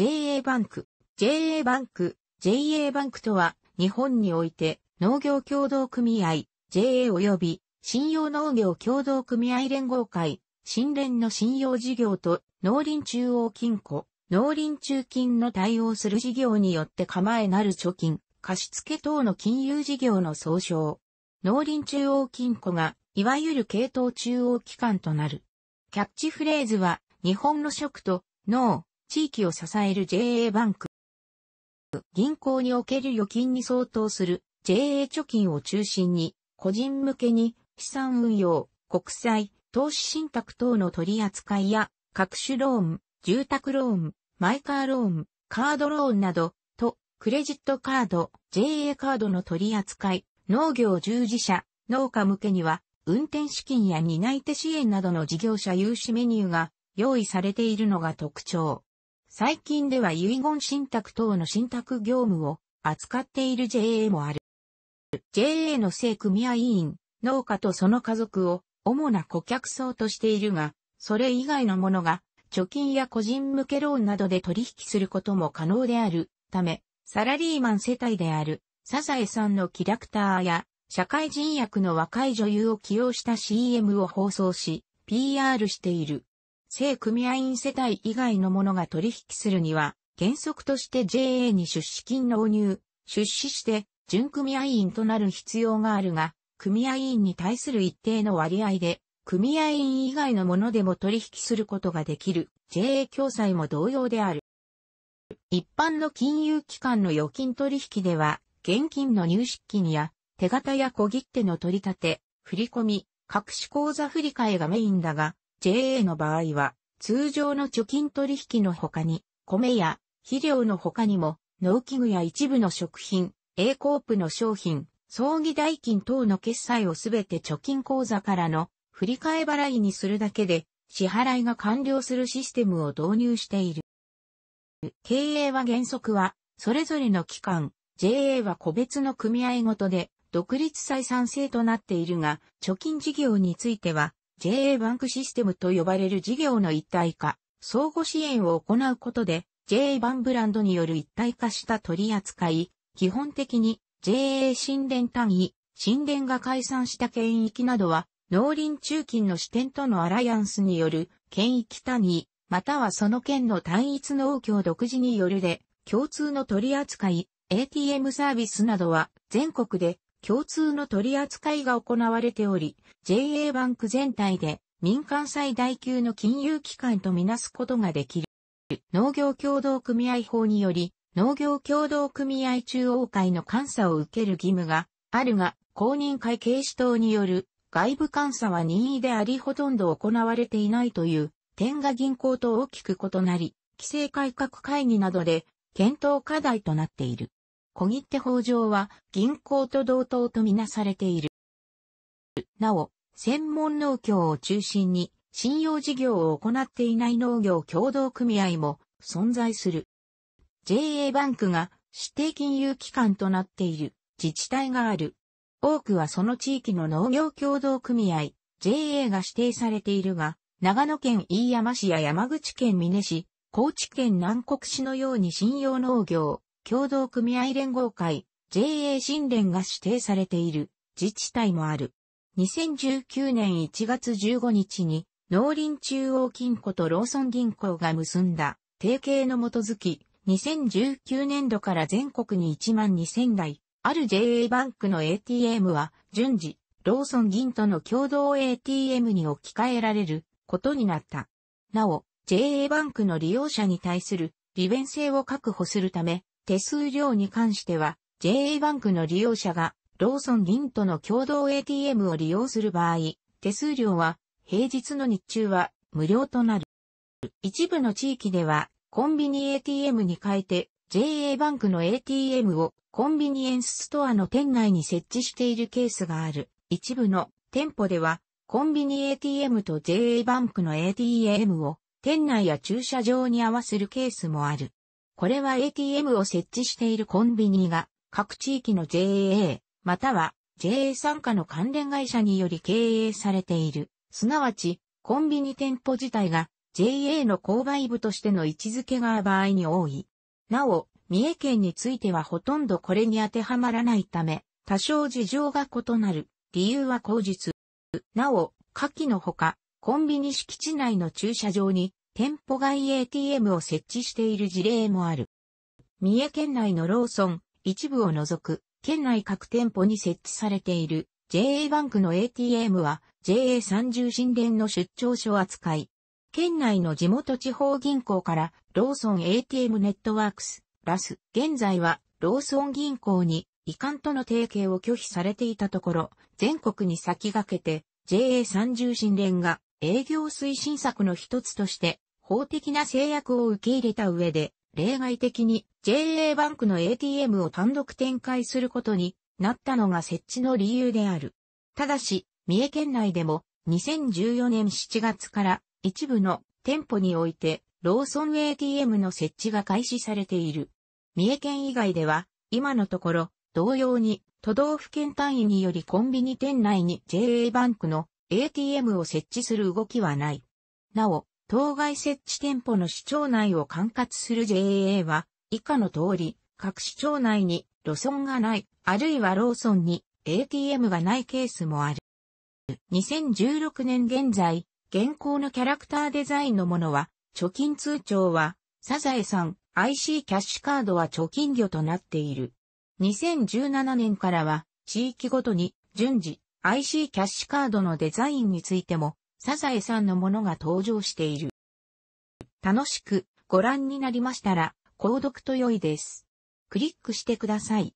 JA バンク。JA バンク、JA バンクとは、日本において、農業協同組合、JA 及び、信用農業協同組合連合会、新連の信用事業と、農林中央金庫、農林中金の対応する事業によって構えなる貯金、貸付等の金融事業の総称。農林中央金庫が、いわゆる系統中央機関となる。キャッチフレーズは、日本の食と、農、地域を支える JA バンク。銀行における預金に相当する JA 貯金を中心に、個人向けに資産運用、国債、投資信託等の取り扱いや、各種ローン、住宅ローン、マイカーローン、カードローンなど、と、クレジットカード、JA カードの取り扱い、農業従事者、農家向けには、運転資金や担い手支援などの事業者融資メニューが用意されているのが特徴。最近では遺言信託等の信託業務を扱っている JA もある。JA の正組合委員、農家とその家族を主な顧客層としているが、それ以外のものが貯金や個人向けローンなどで取引することも可能であるため、サラリーマン世帯であるサザエさんのキャラクターや社会人役の若い女優を起用した CM を放送し、PR している。正組合員世帯以外の者が取引するには、原則として JA に出資金納入、出資して、準組合員となる必要があるが、組合員に対する一定の割合で、組合員以外のものでも取引することができる JA 共済も同様である。一般の金融機関の預金取引では、現金の入出金や手形や小切手の取り立て、振込、隠し口座振替がメインだが、JA の場合は、通常の貯金取引の他に、米や肥料の他にも、農機具や一部の食品、A コープの商品、葬儀代金等の決済をすべて貯金口座からの振り替え払いにするだけで支払いが完了するシステムを導入している。経営は原則は、それぞれの機関、JA は個別の組合ごとで独立採算制となっているが、貯金事業については、JA バンクシステムと呼ばれる事業の一体化、相互支援を行うことで、JA バンブランドによる一体化した取り扱い、基本的に JA 神殿単位、神殿が解散した県域などは、農林中金の支店とのアライアンスによる県域単位、またはその県の単一農協独自によるで、共通の取り扱い、ATM サービスなどは全国で共通の取り扱いが行われており、JA バンク全体で民間最大級の金融機関とみなすことができる。農業協同組合法により、農業協同組合中央会の監査を受ける義務があるが、公認会計士等による外部監査は任意でありほとんど行われていないという点が銀行と大きく異なり、規制改革会議などで検討課題となっている。小切手法上は銀行と同等とみなされている。なお、専門農協を中心に信用事業を行っていない農業協同組合も存在する。JA バンクが指定金融機関となっている自治体がある。多くはその地域の農業協同組合 JA が指定されているが、長野県飯山市や山口県美祢市、高知県南国市のように信用農業、協同組合連合会、JA 新連が指定されている自治体もある。2019年1月15日に、農林中央金庫とローソン銀行が結んだ提携の基づき、2019年度から全国に1万2000台、ある JA バンクの ATM は、順次、ローソン銀との共同 ATM に置き換えられることになった。なお、JA バンクの利用者に対する利便性を確保するため、手数料に関しては、JA バンクの利用者がローソン銀との共同 ATM を利用する場合、手数料は平日の日中は無料となる。一部の地域ではコンビニ ATM に変えて JA バンクの ATM をコンビニエンスストアの店内に設置しているケースがある。一部の店舗ではコンビニ ATM と JA バンクの ATM を店内や駐車場に合わせるケースもある。これは ATM を設置しているコンビニが各地域の JA または JA 参加の関連会社により経営されている。すなわち、コンビニ店舗自体が JA の購買部としての位置づけが場合に多い。なお、三重県についてはほとんどこれに当てはまらないため、多少事情が異なる。理由は口実。なお、下記のほか、コンビニ敷地内の駐車場に店舗外 ATM を設置している事例もある。三重県内のローソン、一部を除く、県内各店舗に設置されている JA バンクの ATM は JA30 新連の出張所扱い。県内の地元地方銀行からローソン ATM ネットワークス、ラス、現在はローソン銀行に遺憾との提携を拒否されていたところ、全国に先駆けて JA30 新連が営業推進策の一つとして法的な制約を受け入れた上で、例外的に JA バンクの ATM を単独展開することになったのが設置の理由である。ただし、三重県内でも2014年7月から一部の店舗においてローソン ATM の設置が開始されている。三重県以外では今のところ同様に都道府県単位によりコンビニ店内に JA バンクの ATM を設置する動きはない。なお、当該設置店舗の市町内を管轄する JA は、以下の通り、各市町内に路村がない、あるいはローソンに ATM がないケースもある。2016年現在、現行のキャラクターデザインのものは、貯金通帳は、サザエさん、IC キャッシュカードは貯金魚となっている。2017年からは、地域ごとに、順次、IC キャッシュカードのデザインについても、サザエさんのものが登場している。楽しくご覧になりましたら、購読と良いです。クリックしてください。